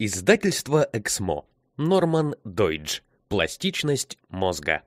Издательство Эксмо. Норман Дойдж. Пластичность мозга.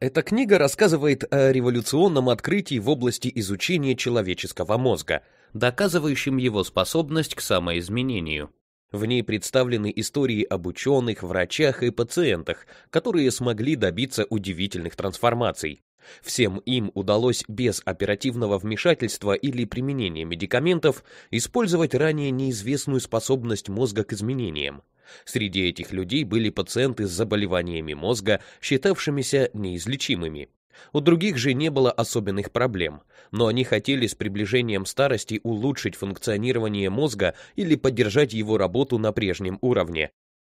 Эта книга рассказывает о революционном открытии в области изучения человеческого мозга, доказывающем его способность к самоизменению. В ней представлены истории об ученых, врачах и пациентах, которые смогли добиться удивительных трансформаций. Всем им удалось без оперативного вмешательства или применения медикаментов использовать ранее неизвестную способность мозга к изменениям. Среди этих людей были пациенты с заболеваниями мозга, считавшимися неизлечимыми. У других же не было особенных проблем, но они хотели с приближением старости улучшить функционирование мозга или поддержать его работу на прежнем уровне,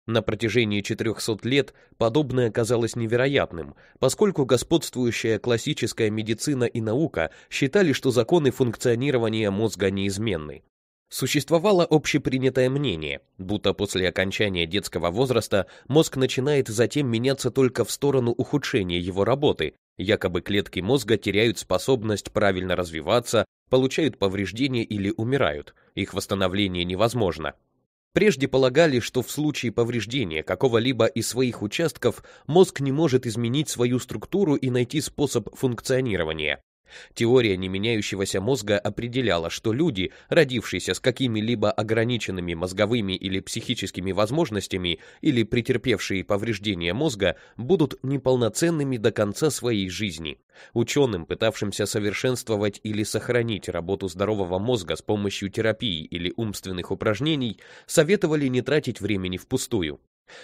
на протяжении 400 лет подобное казалось невероятным, поскольку господствующая классическая медицина и наука считали, что законы функционирования мозга неизменны. Существовало общепринятое мнение, будто после окончания детского возраста мозг начинает затем меняться только в сторону ухудшения его работы, якобы клетки мозга теряют способность правильно развиваться, получают повреждения или умирают, их восстановление невозможно. Прежде полагали, что в случае повреждения какого-либо из своих участков мозг не может изменить свою структуру и найти способ функционирования. Теория неменяющегося мозга определяла, что люди, родившиеся с какими-либо ограниченными мозговыми или психическими возможностями или претерпевшие повреждения мозга, будут неполноценными до конца своей жизни. Ученым, пытавшимся совершенствовать или сохранить работу здорового мозга с помощью терапии или умственных упражнений, советовали не тратить времени впустую.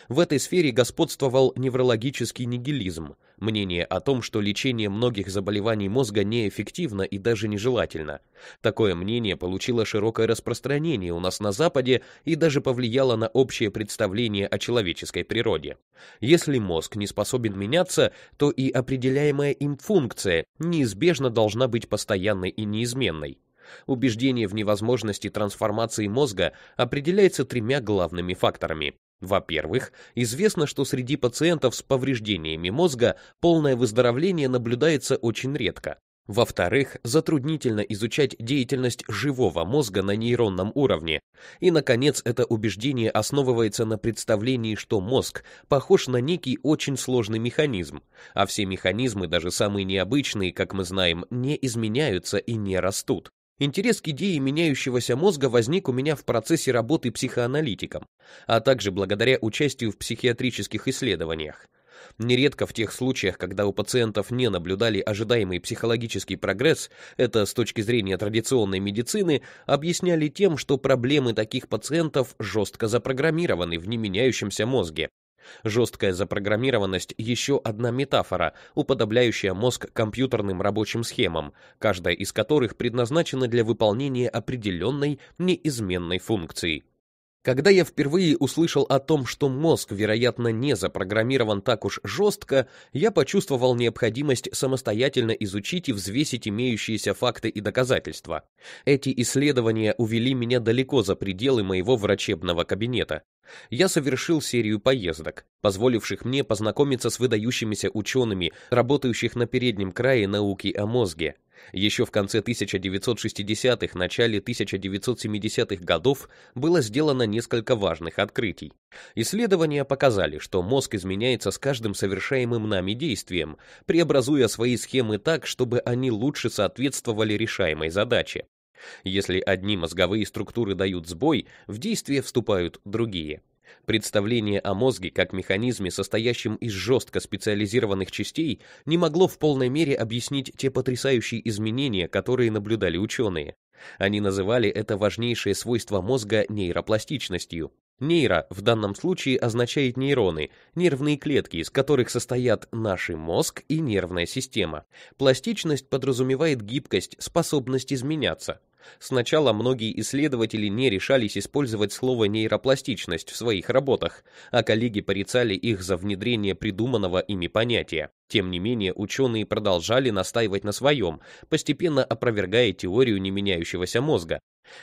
В этой сфере господствовал неврологический нигилизм, мнение о том, что лечение многих заболеваний мозга неэффективно и даже нежелательно. Такое мнение получило широкое распространение у нас на Западе и даже повлияло на общее представление о человеческой природе. Если мозг не способен меняться, то и определяемая им функция неизбежно должна быть постоянной и неизменной. Убеждение в невозможности трансформации мозга определяется тремя главными факторами во-первых, известно, что среди пациентов с повреждениями мозга полное выздоровление наблюдается очень редко. Во-вторых, затруднительно изучать деятельность живого мозга на нейронном уровне. И, наконец, это убеждение основывается на представлении, что мозг похож на некий очень сложный механизм, а все механизмы, даже самые необычные, как мы знаем, не изменяются и не растут. Интерес к идее меняющегося мозга возник у меня в процессе работы психоаналитиком, а также благодаря участию в психиатрических исследованиях. Нередко в тех случаях, когда у пациентов не наблюдали ожидаемый психологический прогресс, это с точки зрения традиционной медицины объясняли тем, что проблемы таких пациентов жестко запрограммированы в неменяющемся мозге, Жесткая запрограммированность — еще одна метафора, уподобляющая мозг компьютерным рабочим схемам, каждая из которых предназначена для выполнения определенной неизменной функции. Когда я впервые услышал о том, что мозг, вероятно, не запрограммирован так уж жестко, я почувствовал необходимость самостоятельно изучить и взвесить имеющиеся факты и доказательства. Эти исследования увели меня далеко за пределы моего врачебного кабинета. Я совершил серию поездок, позволивших мне познакомиться с выдающимися учеными, работающих на переднем крае науки о мозге. Еще в конце 1960-х, начале 1970-х годов было сделано несколько важных открытий. Исследования показали, что мозг изменяется с каждым совершаемым нами действием, преобразуя свои схемы так, чтобы они лучше соответствовали решаемой задаче. Если одни мозговые структуры дают сбой, в действие вступают другие. Представление о мозге как механизме, состоящем из жестко специализированных частей, не могло в полной мере объяснить те потрясающие изменения, которые наблюдали ученые. Они называли это важнейшее свойство мозга нейропластичностью. Нейро в данном случае означает нейроны, нервные клетки, из которых состоят наш мозг и нервная система. Пластичность подразумевает гибкость, способность изменяться. Сначала многие исследователи не решались использовать слово нейропластичность в своих работах, а коллеги порицали их за внедрение придуманного ими понятия. Тем не менее, ученые продолжали настаивать на своем, постепенно опровергая теорию не меняющегося мозга,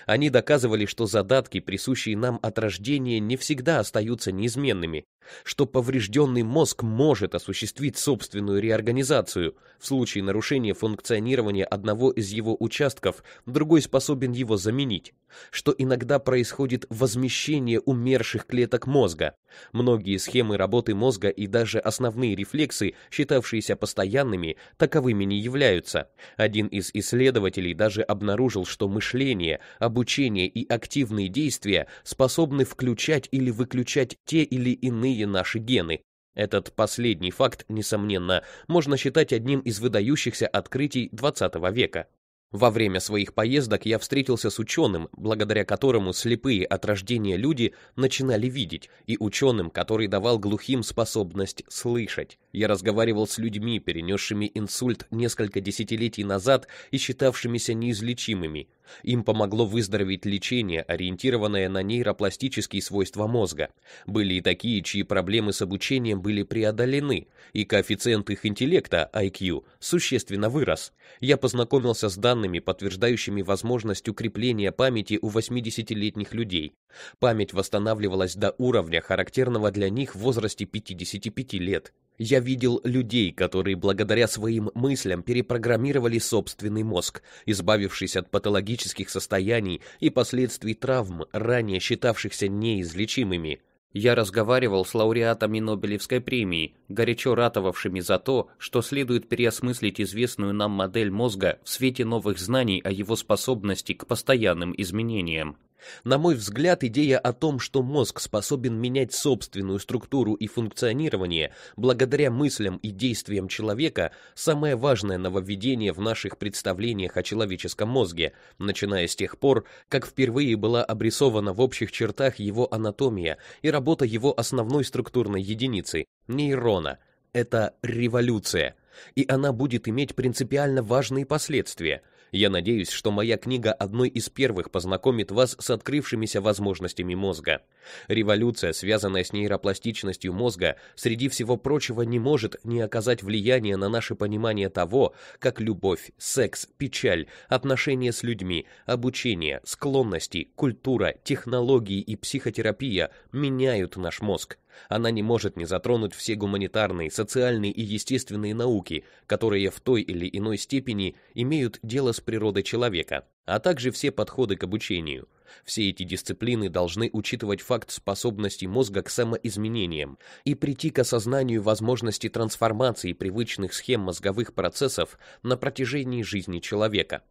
они доказывали, что задатки, присущие нам от рождения, не всегда остаются неизменными, что поврежденный мозг может осуществить собственную реорганизацию. В случае нарушения функционирования одного из его участков, другой способен его заменить, что иногда происходит возмещение умерших клеток мозга. Многие схемы работы мозга и даже основные рефлексы, считавшиеся постоянными, таковыми не являются. Один из исследователей даже обнаружил, что мышление, обучение и активные действия способны включать или выключать те или иные наши гены. Этот последний факт, несомненно, можно считать одним из выдающихся открытий 20 века. Во время своих поездок я встретился с ученым, благодаря которому слепые от рождения люди начинали видеть, и ученым, который давал глухим способность слышать. Я разговаривал с людьми, перенесшими инсульт несколько десятилетий назад и считавшимися неизлечимыми. Им помогло выздороветь лечение, ориентированное на нейропластические свойства мозга. Были и такие, чьи проблемы с обучением были преодолены, и коэффициент их интеллекта, IQ, существенно вырос. Я познакомился с данными, подтверждающими возможность укрепления памяти у 80-летних людей. Память восстанавливалась до уровня, характерного для них в возрасте 55 лет. Я видел людей, которые благодаря своим мыслям перепрограммировали собственный мозг, избавившись от патологических состояний и последствий травм, ранее считавшихся неизлечимыми. Я разговаривал с лауреатами Нобелевской премии, горячо ратовавшими за то, что следует переосмыслить известную нам модель мозга в свете новых знаний о его способности к постоянным изменениям. На мой взгляд, идея о том, что мозг способен менять собственную структуру и функционирование благодаря мыслям и действиям человека, самое важное нововведение в наших представлениях о человеческом мозге, начиная с тех пор, как впервые была обрисована в общих чертах его анатомия и работа его основной структурной единицы нейрона. Это революция, и она будет иметь принципиально важные последствия. Я надеюсь, что моя книга одной из первых познакомит вас с открывшимися возможностями мозга. Революция, связанная с нейропластичностью мозга, среди всего прочего не может не оказать влияния на наше понимание того, как любовь, секс, печаль, отношения с людьми, обучение, склонности, культура, технологии и психотерапия меняют наш мозг. Она не может не затронуть все гуманитарные, социальные и естественные науки, которые в той или иной степени имеют дело с природы человека, а также все подходы к обучению. Все эти дисциплины должны учитывать факт способности мозга к самоизменениям и прийти к осознанию возможности трансформации привычных схем мозговых процессов на протяжении жизни человека.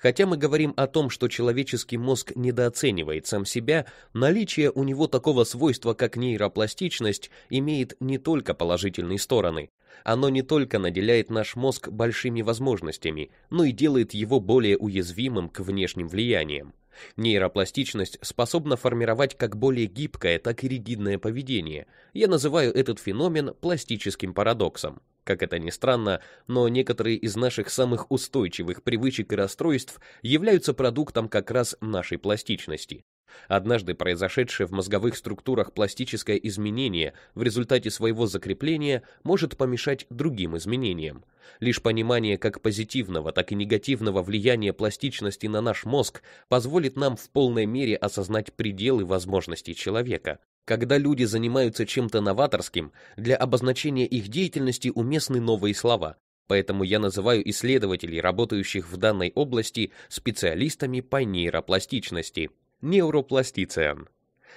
Хотя мы говорим о том, что человеческий мозг недооценивает сам себя, наличие у него такого свойства, как нейропластичность, имеет не только положительные стороны. Оно не только наделяет наш мозг большими возможностями, но и делает его более уязвимым к внешним влияниям. Нейропластичность способна формировать как более гибкое, так и ригидное поведение. Я называю этот феномен пластическим парадоксом. Как это ни странно, но некоторые из наших самых устойчивых привычек и расстройств являются продуктом как раз нашей пластичности. Однажды произошедшее в мозговых структурах пластическое изменение в результате своего закрепления может помешать другим изменениям. Лишь понимание как позитивного, так и негативного влияния пластичности на наш мозг позволит нам в полной мере осознать пределы возможностей человека. Когда люди занимаются чем-то новаторским, для обозначения их деятельности уместны новые слова. Поэтому я называю исследователей, работающих в данной области, специалистами по нейропластичности, нейропластициан.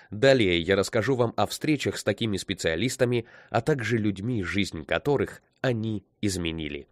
Далее я расскажу вам о встречах с такими специалистами, а также людьми, жизнь которых они изменили.